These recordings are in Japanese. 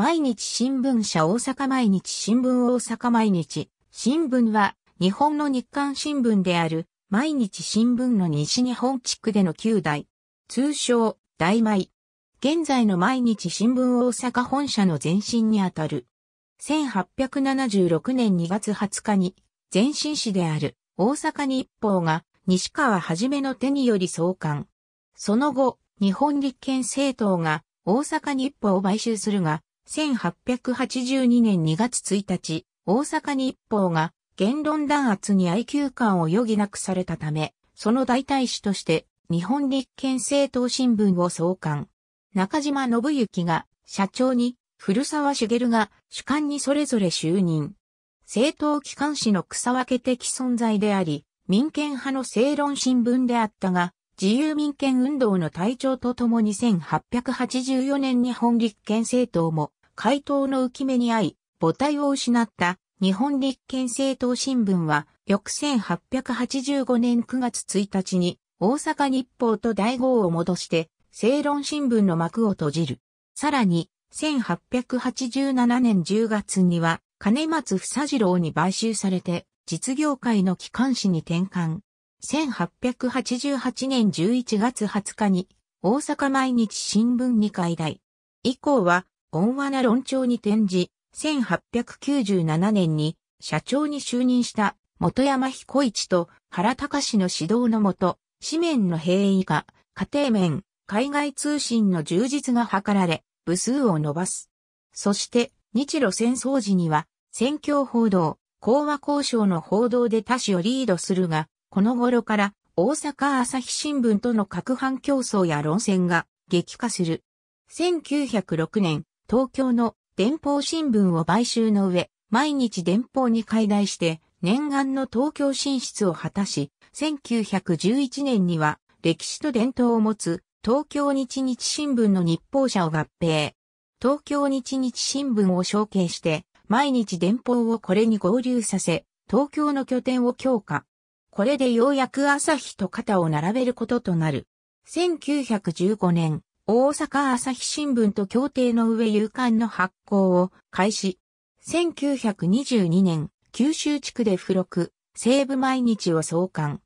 毎日新聞社大阪毎日新聞大阪毎日新聞は日本の日刊新聞である毎日新聞の西日本地区での9代。通称大米現在の毎日新聞大阪本社の前身にあたる。1876年2月20日に前身市である大阪日報が西川はじめの手により創刊。その後、日本立憲政党が大阪日報を買収するが、1882年2月1日、大阪日報が言論弾圧に愛求感を余儀なくされたため、その代替師として日本立憲政党新聞を創刊。中島信之が社長に、古沢茂が主幹にそれぞれ就任。政党機関紙の草分け的存在であり、民権派の正論新聞であったが、自由民権運動の隊長とともに1884年日本立憲政党も回答の浮き目に遭い、母体を失った日本立憲政党新聞は、翌1885年9月1日に、大阪日報と大号を戻して、正論新聞の幕を閉じる。さらに、1887年10月には、金松房次郎に買収されて、実業界の機関紙に転換。1888年11月20日に、大阪毎日新聞に解体。以降は、温和な論調に転じ、1897年に社長に就任した元山彦一と原隆の指導のもと、紙面の平易化、家庭面、海外通信の充実が図られ、部数を伸ばす。そして、日露戦争時には、選挙報道、講和交渉の報道で他紙をリードするが、この頃から大阪朝日新聞との各版競争や論戦が激化する。1906年、東京の電報新聞を買収の上、毎日電報に解題して、念願の東京進出を果たし、1911年には歴史と伝統を持つ東京日日新聞の日報社を合併。東京日日新聞を承継して、毎日電報をこれに合流させ、東京の拠点を強化。これでようやく朝日と肩を並べることとなる。1915年、大阪朝日新聞と協定の上夕刊の発行を開始。1922年、九州地区で付録、西部毎日を創刊。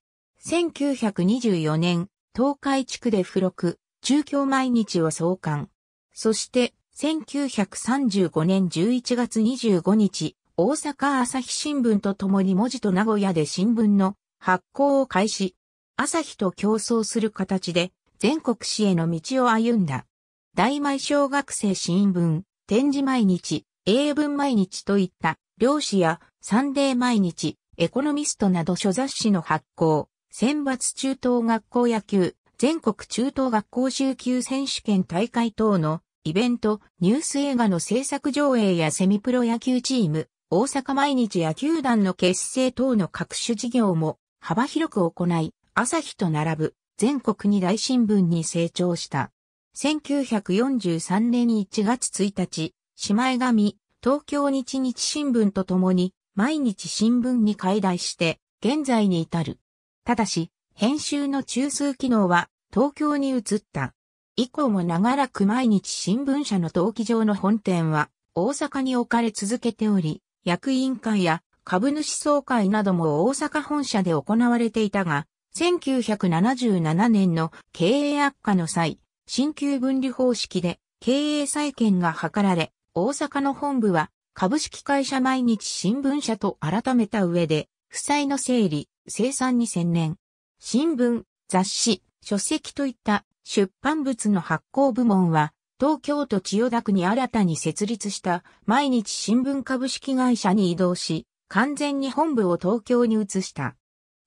1924年、東海地区で付録、中京毎日を創刊。そして、1935年11月25日、大阪朝日新聞と共に文字と名古屋で新聞の発行を開始。朝日と競争する形で全国市への道を歩んだ。大毎小学生新聞、展示毎日、英文毎日といった、漁師やサンデー毎日、エコノミストなど諸雑誌の発行、選抜中等学校野球、全国中等学校集休選手権大会等のイベント、ニュース映画の制作上映やセミプロ野球チーム、大阪毎日野球団の結成等の各種事業も幅広く行い、朝日と並ぶ全国に大新聞に成長した。1943年1月1日、姉妹紙、東京日日新聞とともに、毎日新聞に解題して、現在に至る。ただし、編集の中枢機能は、東京に移った。以降も長らく毎日新聞社の登記上の本店は、大阪に置かれ続けており、役員会や株主総会なども大阪本社で行われていたが、1977年の経営悪化の際、新旧分離方式で経営再建が図られ、大阪の本部は株式会社毎日新聞社と改めた上で、負債の整理、生産に専念。新聞、雑誌、書籍といった出版物の発行部門は、東京都千代田区に新たに設立した毎日新聞株式会社に移動し、完全に本部を東京に移した。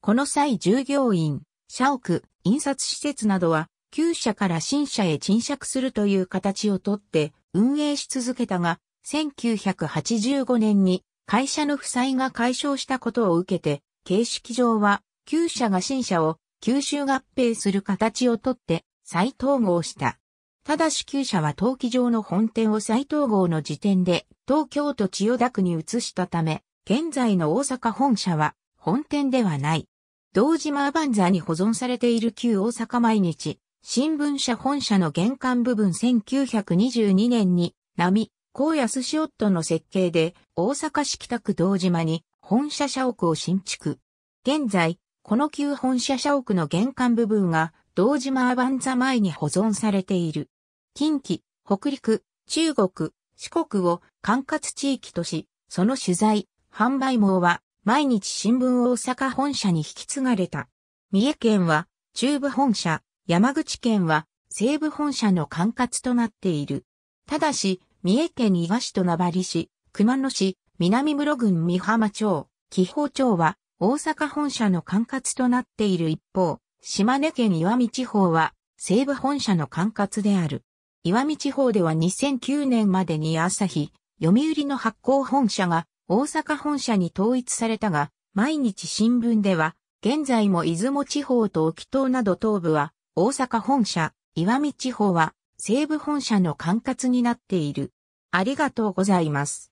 この際従業員、社屋、印刷施設などは、旧社から新社へ賃借するという形をとって運営し続けたが、1985年に会社の負債が解消したことを受けて、形式上は旧社が新社を吸収合併する形をとって再統合した。ただし旧社は登記上の本店を再統合の時点で東京都千代田区に移したため、現在の大阪本社は本店ではない。堂島アバンザに保存されている旧大阪毎日、新聞社本社の玄関部分1922年に、波、高安シオットの設計で、大阪市北区堂島に本社社屋を新築。現在、この旧本社社屋の玄関部分が、堂島アバンザ前に保存されている。近畿、北陸、中国、四国を管轄地域とし、その取材、販売網は毎日新聞大阪本社に引き継がれた。三重県は中部本社、山口県は西部本社の管轄となっている。ただし、三重県伊賀市と名張市、熊野市、南室郡美浜町、紀宝町は大阪本社の管轄となっている一方、島根県岩見地方は西部本社の管轄である。岩見地方では2009年までに朝日、読売の発行本社が大阪本社に統一されたが、毎日新聞では、現在も出雲地方と沖東など東部は大阪本社、岩見地方は西部本社の管轄になっている。ありがとうございます。